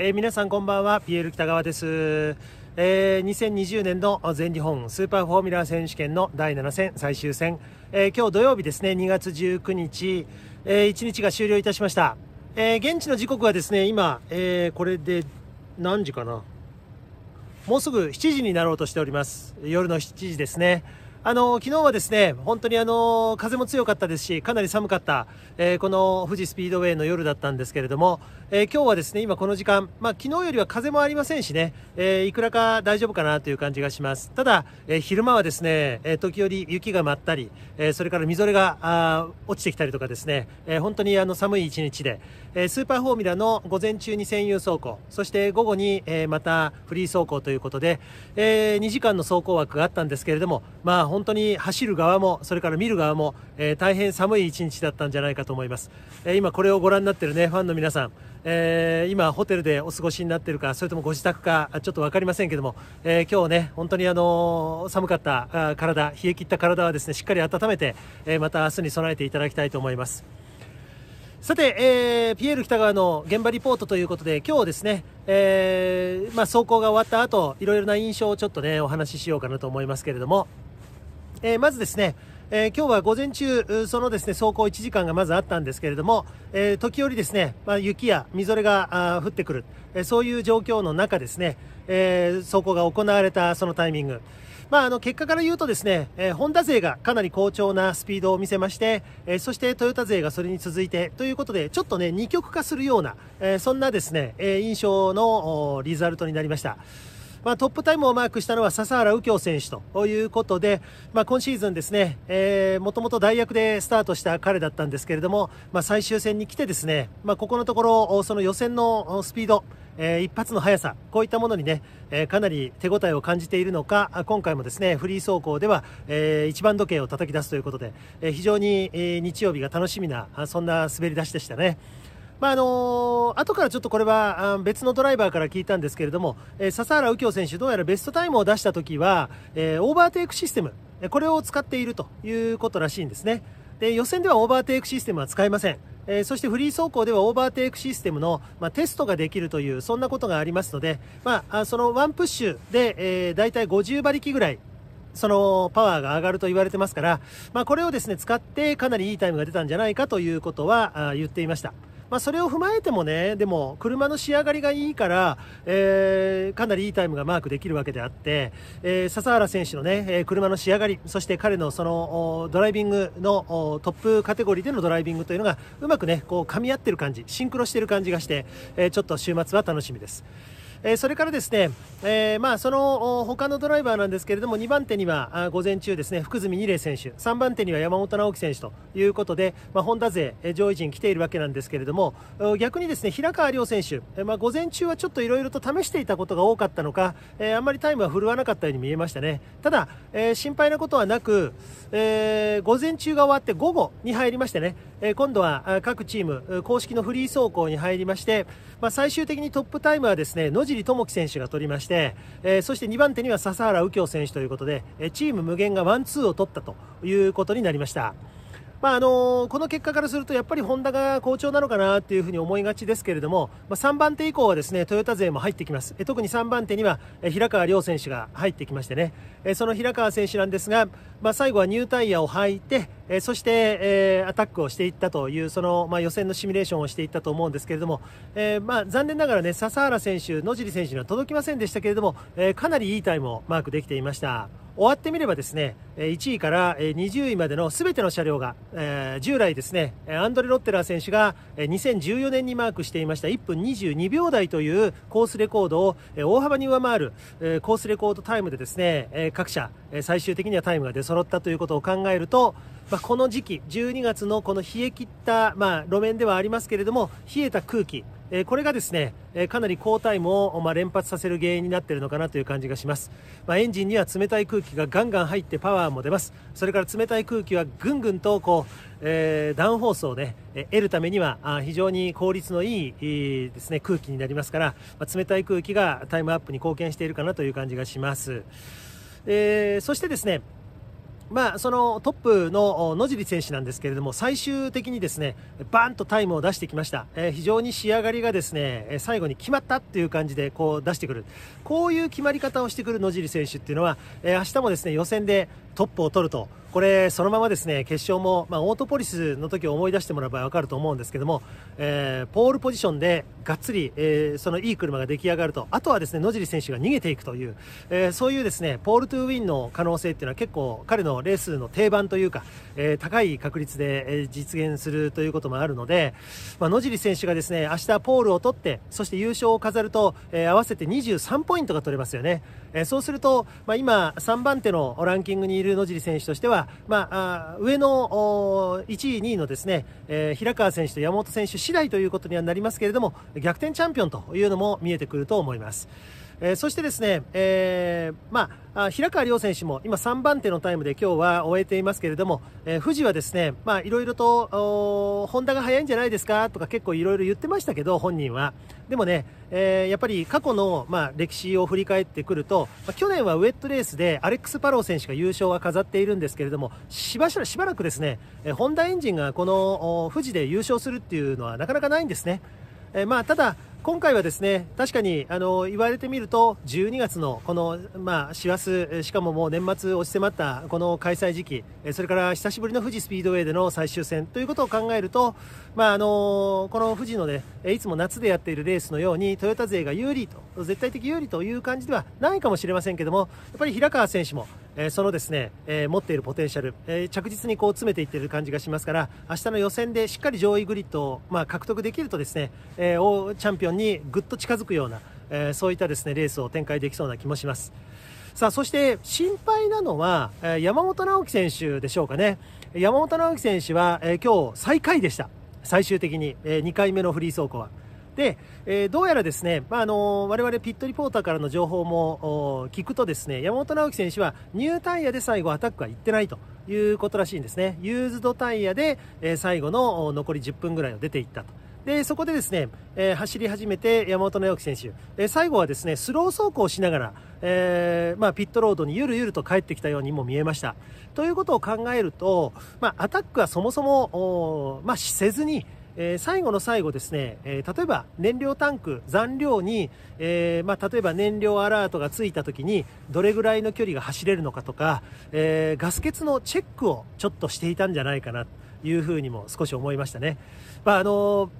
えー、皆さんこんばんは、ール北川です。えー、2020年の全日本スーパーフォーミュラー選手権の第7戦最終戦、えー、今日土曜日ですね、2月19日、えー、1日が終了いたしました。えー、現地の時刻はですね、今、えー、これで何時かなもうすぐ7時になろうとしております。夜の7時ですね。あの昨日はですね本当にあの風も強かったですしかなり寒かった、えー、この富士スピードウェイの夜だったんですけれども、えー、今日はですね今この時間、まあ、昨日よりは風もありませんしね、えー、いくらか大丈夫かなという感じがしますただ、え昼間はですね、え時折雪が舞ったり、えそれからみぞれがあ落ちてきたりとかですね、え本当にあの寒い一日で、えスーパーフォーミュラの午前中に専有走行そして午後に、えまたフリー走行ということで、え2時間の走行枠があったんですけれどもまあ本当に走る側もそれから見る側も、えー、大変寒い一日だったんじゃないかと思います、えー、今これをご覧になってるねファンの皆さん、えー、今ホテルでお過ごしになってるかそれともご自宅かちょっと分かりませんけども、え今日ね本当にあの寒かった体冷え切った体はですねしっかり温めて、えまた明日に備えていただきたいと思いますさて、えー、ピエール北川の現場リポートということで、今日ですね、えー、まあ、走行が終わった後、いろいろな印象をちょっとね、お話ししようかなと思いますけれども、えー、まずですね、えー、今日は午前中、そのですね、走行1時間がまずあったんですけれども、えー、時折ですね、まあ、雪やみぞれが降ってくる、えー、そういう状況の中ですね、えー、走行が行われたそのタイミング。まあ、あの結果から言うとですね、えー、ホンダ勢がかなり好調なスピードを見せまして、えー、そしてトヨタ勢がそれに続いてということでちょっとね二極化するような、えー、そんなですね、え印象のリザルトになりました。まあ、トップタイムをマークしたのは笹原右京選手ということで、まあ、今シーズンですね、えー、もともと代役でスタートした彼だったんですけれども、まあ、最終戦に来てですね、まあ、ここのところ、その予選のスピード、えー、一発の速さ、こういったものにね、えー、かなり手応えを感じているのか、今回もですね、フリー走行では、えー、一番時計を叩き出すということで、えー、非常に、えー、日曜日が楽しみな、そんな滑り出しでしたね。まあ、あのー、後からちょっとこれは別のドライバーから聞いたんですけれども、えー、笹原右京選手、どうやらベストタイムを出したときは、えー、オーバーテイクシステム、これを使っているということらしいんですね。で予選ではオーバーテイクシステムは使えません。えー、そしてフリー走行ではオーバーテイクシステムの、まあ、テストができるというそんなことがありますので、まあ、そのワンプッシュで、えー、大体50馬力ぐらいそのパワーが上がると言われてますから、まあ、これをですね使ってかなりいいタイムが出たんじゃないかということは言っていました。まあ、それを踏まえてもね、でも、車の仕上がりがいいから、えー、かなりいいタイムがマークできるわけであって、えー、笹原選手のね、車の仕上がり、そして彼のその、ドライビングのトップカテゴリーでのドライビングというのが、うまくね、こう、噛み合ってる感じ、シンクロしてる感じがして、えちょっと週末は楽しみです。えそれからですね、えまあ、その他のドライバーなんですけれども、2番手には午前中ですね、福住二礼選手、3番手には山本直樹選手ということで、まあ、ホンダ勢、上位陣来ているわけなんですけれども、逆にですね、平川亮選手、まあ、午前中はちょっといろいろと試していたことが多かったのか、えあんまりタイムは振るわなかったように見えましたね。ただ、え心配なことはなく、え午前中が終わって午後に入りましてね、え今度は各チーム公式のフリー走行に入りまして、まあ、最終的にトップタイムはですね野尻智樹選手が取りまして、えそして2番手には笹原右京選手ということでチーム無限がワンツーを取ったということになりました。まああのこの結果からするとやっぱりホンダが好調なのかなっていうふうに思いがちですけれども、まあ、3番手以降はですねトヨタ勢も入ってきますえ特に3番手には平川亮選手が入ってきましてねえその平川選手なんですが、まあ、最後はニュータイヤを履いてえそして、えアタックをしていったというその、まあ、予選のシミュレーションをしていったと思うんですけれども、えまあ、残念ながらね笹原選手、野尻選手には届きませんでしたけれども、えかなりいいタイムをマークできていました。終わってみればですね、1位から20位までの全ての車両が、えー、従来ですね、アンドレ・ロッテラー選手が2014年にマークしていました1分22秒台というコースレコードを大幅に上回るコースレコードタイムでですね、各社最終的にはタイムが出揃ったということを考えると、まあ、この時期、12月のこの冷え切った、まあ、路面ではありますけれども、冷えた空気、えこれがですね、えかなり高タイムを、ま連発させる原因になっているのかなという感じがします、まあ、エンジンには冷たい空気がガンガン入ってパワーも出ますそれから冷たい空気はぐんぐんとこう、えー、ダウンホースをね、え得るためにはあ非常に効率のいいですね空気になりますから、まあ、冷たい空気がタイムアップに貢献しているかなという感じがします、えー、そしてですねまあ、そのトップの野尻選手なんですけれども最終的にですねバンとタイムを出してきました、えー、非常に仕上がりがですね最後に決まったっていう感じでこう出してくるこういう決まり方をしてくる野尻選手っていうのは、えー、明日もですね予選で、トップを取ると、これ、そのままですね、決勝も、まあ、オートポリスの時を思い出してもらえば分かると思うんですけども、えー、ポールポジションでがっつり、えー、そのいい車が出来上がると、あとはですね、野尻選手が逃げていくという、えー、そういうですね、ポールトゥーウィンの可能性っていうのは結構彼のレースの定番というか、えー、高い確率で、えー、実現するということもあるので、まあ、野尻選手がですね、明日ポールを取って、そして優勝を飾ると、えー、合わせて23ポイントが取れますよね。えー、そうすると、まあ、今、3番手のランキングにいるル・野尻選手としては、まあ、上の1位、2位のですね、えー、平川選手と山本選手次第ということにはなりますけれども、逆転チャンピオンというのも見えてくると思います。えー、そしてですね、えー、まあ、平川亮選手も今3番手のタイムで今日は終えていますけれども、えー、富士はですね、まあ、いろいろと、ホンダが速いんじゃないですかとか結構いろいろ言ってましたけど、本人は。でもね、えー、やっぱり過去の、まあ、歴史を振り返ってくると、まあ、去年はウエットレースでアレックス・パロー選手が優勝は飾っているんですけれども、しばしばらくですね、えー、ホンダエンジンがこの富士で優勝するっていうのはなかなかないんですね。えー、まあ、ただ、今回はですね、確かに、あの、言われてみると、12月の、この、まあ、師走、しかももう年末押し迫った、この開催時期、それから久しぶりの富士スピードウェイでの最終戦ということを考えると、まあ、あの、この富士のね、いつも夏でやっているレースのように、トヨタ勢が有利と絶対的有利という感じではないかもしれませんけども、やっぱり平川選手も、えそのですね、え持っているポテンシャル、え着実にこう詰めていってる感じがしますから、明日の予選でしっかり上位グリッドを、まあ、獲得できるとですね、えー、チャンピオンにぐっと近づくような、えそういったですね、レースを展開できそうな気もします。さあ、そして心配なのは、え山本直樹選手でしょうかね。山本直樹選手は、え今日最下位でした。最終的に、え2回目のフリー走行は。で、えー、どうやらですね、まあ、あの我々ピットリポーターからの情報も聞くとですね、山本直樹選手はニュータイヤで最後アタックは行ってないということらしいんですね。ユーズドタイヤで、えー、最後の残り10分ぐらいを出ていったと。でそこでですね、えー、走り始めて山本直樹選手、えー、最後はですねスロー走行しながら、えー、まあ、ピットロードにゆるゆると帰ってきたようにも見えました。ということを考えると、まあ、アタックはそもそも、まあ、しせずに、えー、最後の最後ですね、えー、例えば燃料タンク、残量に、えー、まあ、例えば燃料アラートがついた時に、どれぐらいの距離が走れるのかとか、えガス欠のチェックをちょっとしていたんじゃないかなというふうにも少し思いましたね。まあ、あのー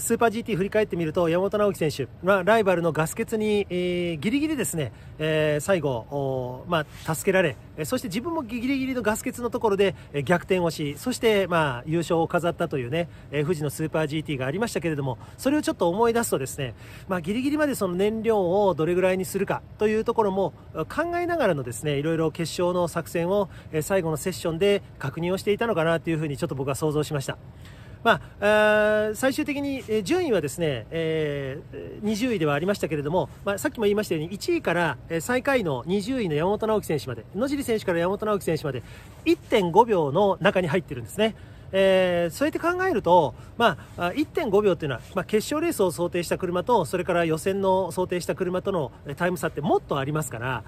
スーパー GT 振り返ってみると山本直樹選手、まあ、ライバルのガス欠に、えー、ギリギリですね、えー、最後、まあ、助けられそして自分もギリギリのガス欠のところで逆転をしそして、まあ、優勝を飾ったというね、えー、富士のスーパー GT がありましたけれどもそれをちょっと思い出すとですね、まあ、ギリギリまでその燃料をどれぐらいにするかというところも考えながらのですねいろいろ決勝の作戦を最後のセッションで確認をしていたのかなというふうにちょっと僕は想像しました。まあ、最終的に順位はですね、えー、20位ではありましたけれども、まあ、さっきも言いましたように1位から最下位の20位の山本直樹選手まで野尻選手から山本直樹選手まで1.5秒の中に入ってるんですね。えー、そうやって考えると、まあ、1.5秒というのは、まあ、決勝レースを想定した車とそれから予選の想定した車とのタイム差ってもっとありますから。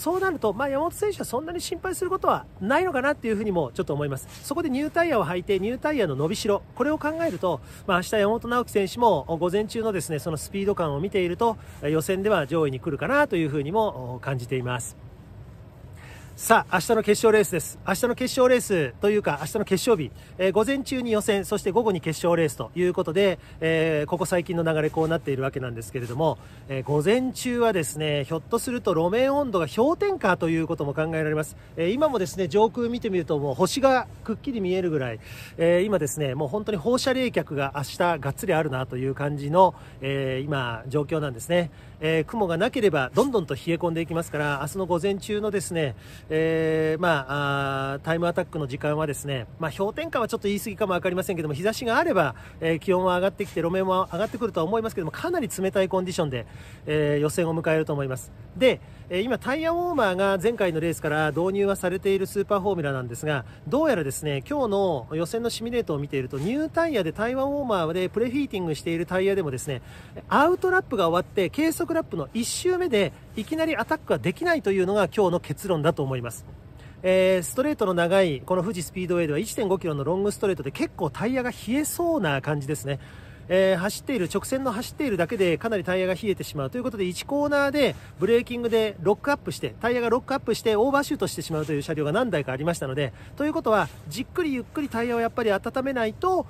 そうなると、まあ、山本選手はそんなに心配することはないのかなっていうふにもちょっと思います。そこでニュータイヤを履いて、ニュータイヤの伸びしろ、これを考えると、まあ、明日山本直樹選手も午前中のですね、そのスピード感を見ていると、予選では上位に来るかなというふうにも感じています。さあ、明日の決勝レースです。明日の決勝レースというか、明日の決勝日、えー、午前中に予選、そして午後に決勝レースということで、えー、ここ最近の流れこうなっているわけなんですけれども、えー、午前中はですね、ひょっとすると路面温度が氷点下ということも考えられます。え今もですね、上空見てみるともう星がくっきり見えるぐらい、え今ですね、もう本当に放射冷却が明日がっつりあるなという感じの、え今、状況なんですね。えー、雲がなければどんどんと冷え込んでいきますから明日の午前中のですね、えー、まああ、タイムアタックの時間はですね、まあ、氷点下はちょっと言い過ぎかも分かりませんけども日差しがあれば、えー、気温は上がってきて路面も上がってくるとは思いますけどもかなり冷たいコンディションで、え予選を迎えると思います。で、え今タイヤウォーマーが前回のレースから導入はされているスーパーフォーミュラなんですがどうやらですね今日の予選のシミュレートを見ているとニュータイヤでタイヤウォーマーでプレヒーティングしているタイヤでもですねアウトラップが終わって計測速ラップの1周目でいきなりアタックはできないというのが今日の結論だと思います。えー、ストレートの長いこの富士スピードウェイでは1 5キロのロングストレートで結構タイヤが冷えそうな感じですね。えー、走っている、直線の走っているだけでかなりタイヤが冷えてしまうということで、1コーナーでブレーキングでロックアップして、タイヤがロックアップしてオーバーシュートしてしまうという車両が何台かありましたので、ということは、じっくりゆっくりタイヤをやっぱり温めないと、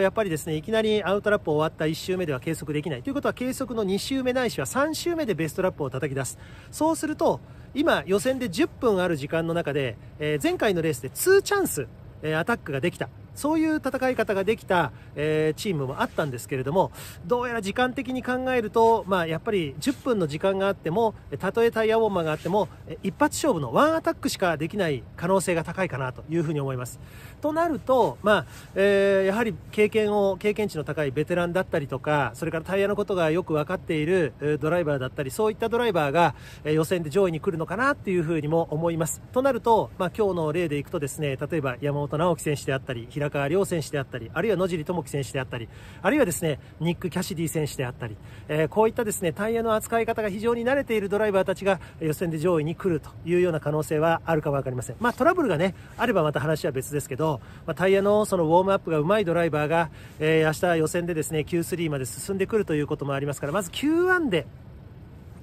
やっぱりですね、いきなりアウトラップ終わった1周目では計測できない。ということは、計測の2周目ないしは3周目でベストラップを叩き出す。そうすると、今予選で10分ある時間の中で、えー、前回のレースで2チャンス、えー、アタックができたそういう戦い方ができた、えー、チームもあったんですけれどもどうやら時間的に考えると、まあ、やっぱり10分の時間があってもたとえタイヤウォーマーがあっても一発勝負のワンアタックしかできない可能性が高いかなというふうに思います。となると、まあえー、やはり経験を経験値の高いベテランだったりとかそれからタイヤのことがよく分かっているドライバーだったりそういったドライバーが予選で上位に来るのかなっていうふうにも思います。となると、まあ、今日の例でいくとですね例えば山本直樹選手であったり平平川亮選手であったり、あるいは野尻智樹選手であったり、あるいはですね、ニック・キャシディ選手であったり、えー、こういったですね、タイヤの扱い方が非常に慣れているドライバーたちが予選で上位に来るというような可能性はあるかもわかりません。まあ、トラブルがね、あればまた話は別ですけど、まあ、タイヤのそのウォームアップがうまいドライバーが、えー、明日予選でですね、Q3 まで進んでくるということもありますから、まず Q1 で、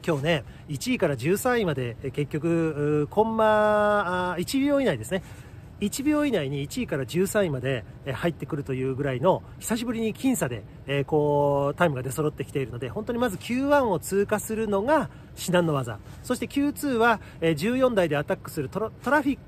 今日ね、1位から13位まで結局、コンマ1秒以内ですね、1秒以内に1位から13位まで入ってくるというぐらいの久しぶりに僅差で、えこうタイムが出揃ってきているので本当にまず Q1 を通過するのが至難の技。そして Q2 は、え14台でアタックするトラトラフィック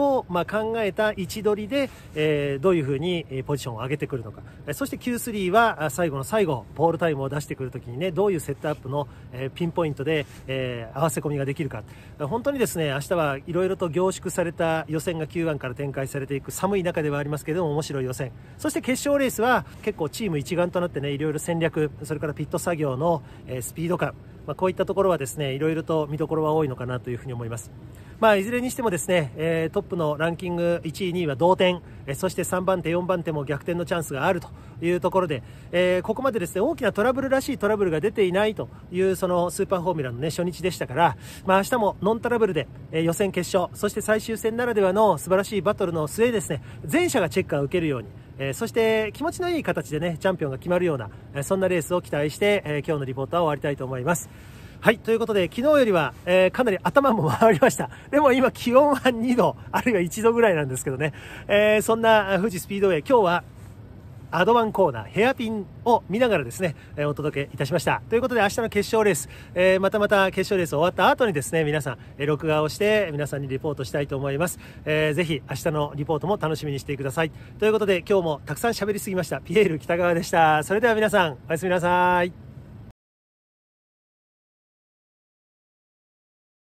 を、ま考えた位置取りで、えどういうふうにポジションを上げてくるのか。そして Q3 は最後の最後、ポールタイムを出してくるときにね、どういうセットアップの、えピンポイントで、え合わせ込みができるか。本当にですね、明日はいろいろと凝縮された予選が Q1 から展開されていく寒い中ではありますけれども面白い予選。そして決勝レースは結構チーム一丸となってね、いろいろ戦略、それからピット作業の、えスピード感、まあ、こういったところはですねいろいろと見どころは多いのかなというふに思います。まあ、いずれにしてもですね、えー、トップのランキング1位、2位は同点、えー、そして3番手、4番手も逆転のチャンスがあるというところで、えー、ここまでですね大きなトラブルらしいトラブルが出ていないというそのスーパーフォーミュラの、ね、初日でしたから、まあ明日もノントラブルで、え予選、決勝そして最終戦ならではの素晴らしいバトルの末ですね全社がチェックを受けるように。えそして気持ちのいい形でね、チャンピオンが決まるような、えそんなレースを期待して、え今日のリポートは終わりたいと思います。はい、ということで、昨日よりは、えー、かなり頭も回りました。でも今気温は2度、あるいは1度ぐらいなんですけどね。えー、そんな富士スピードウェイ、今日はアドバンコーナー、ヘアピンを見ながらですね、えお届けいたしました。ということで、明日の決勝レース、えー、またまた決勝レース終わった後にですね、皆さん、え録画をして、皆さんにリポートしたいと思います。えー、ぜひ、明日のリポートも楽しみにしてください。ということで、今日もたくさん喋りすぎました。ピエール北川でした。それでは皆さん、おやすみなさい。